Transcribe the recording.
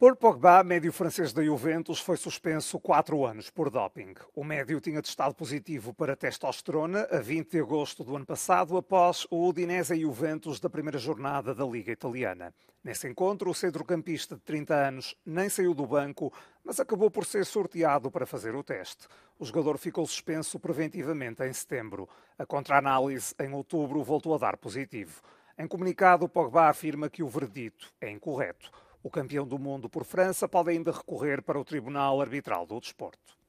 Por Pogba, médio francês da Juventus, foi suspenso quatro anos por doping. O médio tinha testado positivo para testosterona a 20 de agosto do ano passado, após o Udinese e Juventus da primeira jornada da Liga Italiana. Nesse encontro, o centrocampista de 30 anos nem saiu do banco, mas acabou por ser sorteado para fazer o teste. O jogador ficou suspenso preventivamente em setembro. A contra-análise, em outubro, voltou a dar positivo. Em comunicado, Pogba afirma que o verdito é incorreto. O campeão do mundo por França pode ainda recorrer para o Tribunal Arbitral do Desporto.